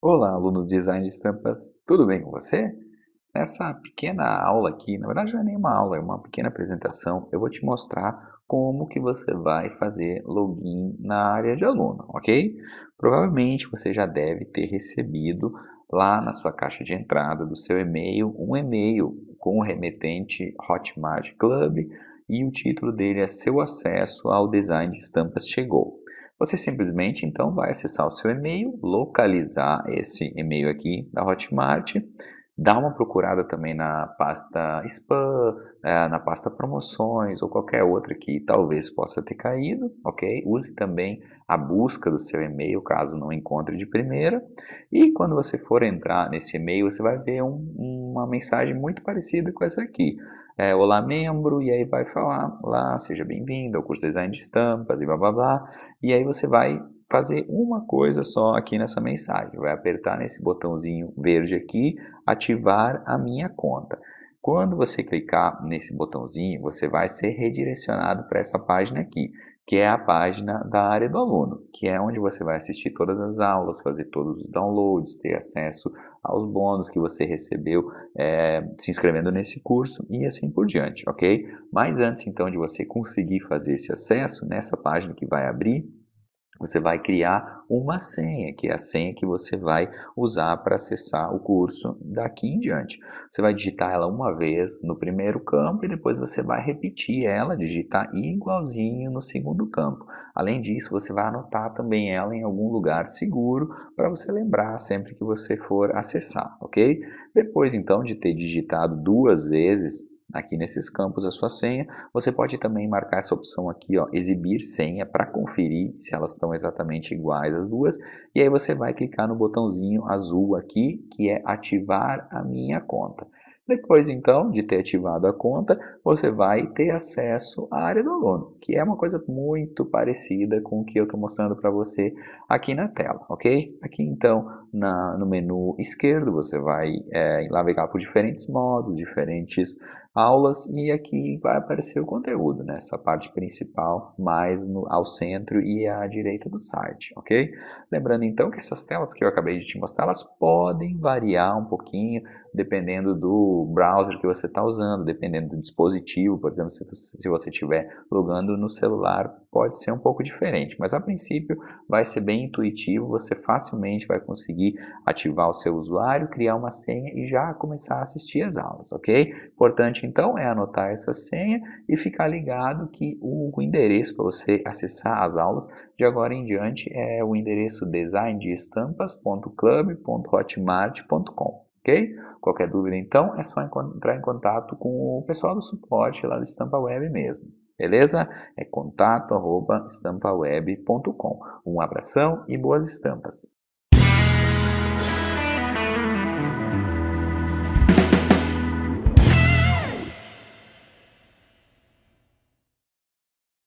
Olá, aluno de Design de Estampas, tudo bem com você? Nessa pequena aula aqui, na verdade não é nenhuma aula, é uma pequena apresentação, eu vou te mostrar como que você vai fazer login na área de aluno, ok? Provavelmente você já deve ter recebido lá na sua caixa de entrada do seu e-mail, um e-mail com o remetente Hotmart Club e o título dele é Seu Acesso ao Design de Estampas Chegou. Você simplesmente então vai acessar o seu e-mail, localizar esse e-mail aqui da Hotmart, dá uma procurada também na pasta spam, eh, na pasta promoções ou qualquer outra que talvez possa ter caído, ok? Use também a busca do seu e-mail caso não encontre de primeira. E quando você for entrar nesse e-mail, você vai ver um, uma mensagem muito parecida com essa aqui. É, Olá, membro, e aí vai falar lá, seja bem-vindo ao curso de design de estampas e blá blá blá. E aí você vai fazer uma coisa só aqui nessa mensagem. Vai apertar nesse botãozinho verde aqui, ativar a minha conta. Quando você clicar nesse botãozinho, você vai ser redirecionado para essa página aqui, que é a página da área do aluno, que é onde você vai assistir todas as aulas, fazer todos os downloads, ter acesso aos bônus que você recebeu é, se inscrevendo nesse curso e assim por diante, ok? Mas antes então de você conseguir fazer esse acesso nessa página que vai abrir, você vai criar uma senha, que é a senha que você vai usar para acessar o curso daqui em diante. Você vai digitar ela uma vez no primeiro campo e depois você vai repetir ela, digitar igualzinho no segundo campo. Além disso, você vai anotar também ela em algum lugar seguro para você lembrar sempre que você for acessar, ok? Depois então de ter digitado duas vezes aqui nesses campos a sua senha. Você pode também marcar essa opção aqui, ó, exibir senha, para conferir se elas estão exatamente iguais as duas. E aí você vai clicar no botãozinho azul aqui, que é ativar a minha conta. Depois, então, de ter ativado a conta, você vai ter acesso à área do aluno, que é uma coisa muito parecida com o que eu estou mostrando para você aqui na tela, ok? Aqui, então, na, no menu esquerdo, você vai é, navegar por diferentes modos, diferentes aulas e aqui vai aparecer o conteúdo, né? parte principal mais no, ao centro e à direita do site, ok? Lembrando então que essas telas que eu acabei de te mostrar, elas podem variar um pouquinho dependendo do browser que você está usando, dependendo do dispositivo, por exemplo, se, se você estiver logando no celular, pode ser um pouco diferente, mas a princípio vai ser bem intuitivo, você facilmente vai conseguir ativar o seu usuário, criar uma senha e já começar a assistir as aulas, ok? Importante importante, então, é anotar essa senha e ficar ligado que o, o endereço para você acessar as aulas de agora em diante é o endereço designdeestampas.club.hotmart.com. Ok? Qualquer dúvida, então, é só entrar em contato com o pessoal do suporte lá do Estampa Web mesmo. Beleza? É contato@estampaweb.com. Um abração e boas estampas!